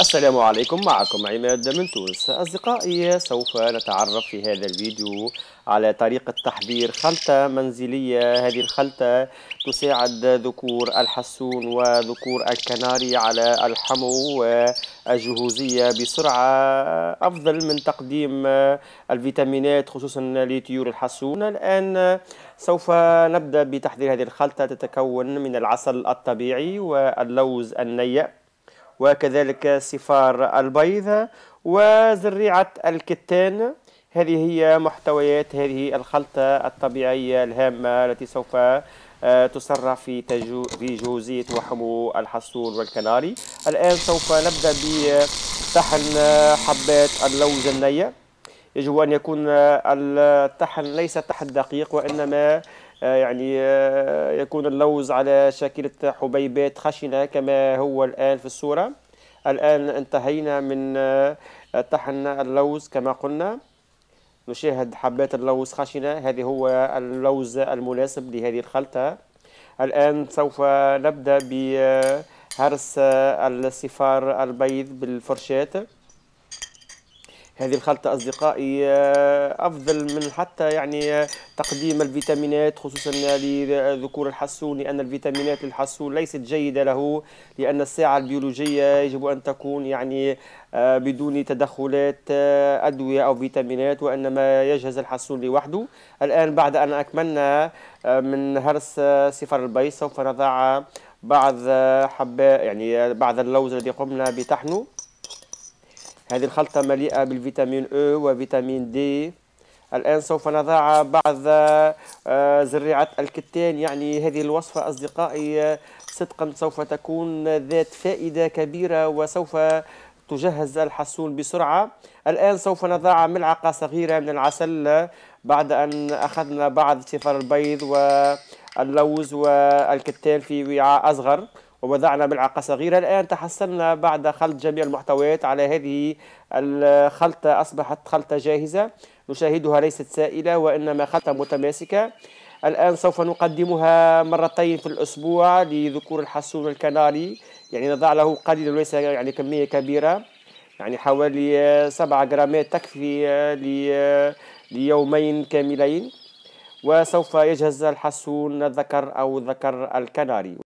السلام عليكم معكم عماد من تونس أصدقائي سوف نتعرف في هذا الفيديو على طريقة تحضير خلطة منزلية هذه الخلطة تساعد ذكور الحسون وذكور الكناري على الحمو والجهوزية بسرعة أفضل من تقديم الفيتامينات خصوصا لطيور الحسون الآن سوف نبدأ بتحضير هذه الخلطة تتكون من العسل الطبيعي واللوز النيئ وكذلك صفار البيض وزريعة الكتان هذه هي محتويات هذه الخلطة الطبيعية الهامة التي سوف آه، تسرع في في جوزية وحمو الحصول والكناري الآن سوف نبدأ بطحن حبات اللوز النية يجب أن يكون آه، الطحن ليس طحن دقيق وإنما آه، يعني آه، يكون اللوز على شكل حبيبات خشنة كما هو الآن في الصورة الآن انتهينا من آه، طحن اللوز كما قلنا نشاهد حبات اللوز خشنة هذه هو اللوز المناسب لهذه الخلطة الآن سوف نبدأ بهرس الصفار البيض بالفرشاة هذه الخلطة أصدقائي آه، أفضل من حتى يعني آه، تقديم الفيتامينات خصوصا لذكور الحسون لأن الفيتامينات للحسون ليست جيدة له لأن الساعة البيولوجية يجب أن تكون يعني آه، بدون تدخلات أدوية أو فيتامينات وإنما يجهز الحسون لوحده الآن بعد أن أكملنا من هرس سفر البيض سوف نضع بعض حبة يعني بعض اللوز الذي قمنا بتحنه هذه الخلطة مليئة بالفيتامين أو e وفيتامين دي الآن سوف نضع بعض آه، زريعة الكتان يعني هذه الوصفة أصدقائي آه، صدقا سوف تكون ذات فائدة كبيرة وسوف تجهز الحصول بسرعة الآن سوف نضع ملعقة صغيرة من العسل آه، بعد أن أخذنا بعض صفار البيض واللوز والكتان في وعاء أصغر ووضعنا ملعقة صغيرة الآن تحصلنا بعد خلط جميع المحتويات على هذه الخلطة أصبحت خلطة جاهزة نشاهدها ليست سائلة وإنما خلطة متماسكة الآن سوف نقدمها مرتين في الأسبوع لذكور الحسون الكناري يعني نضع له قليل وليس يعني كمية كبيرة يعني حوالي سبعة غرامات تكفي ليومين كاملين وسوف يجهز الحسون الذكر أو ذكر الكناري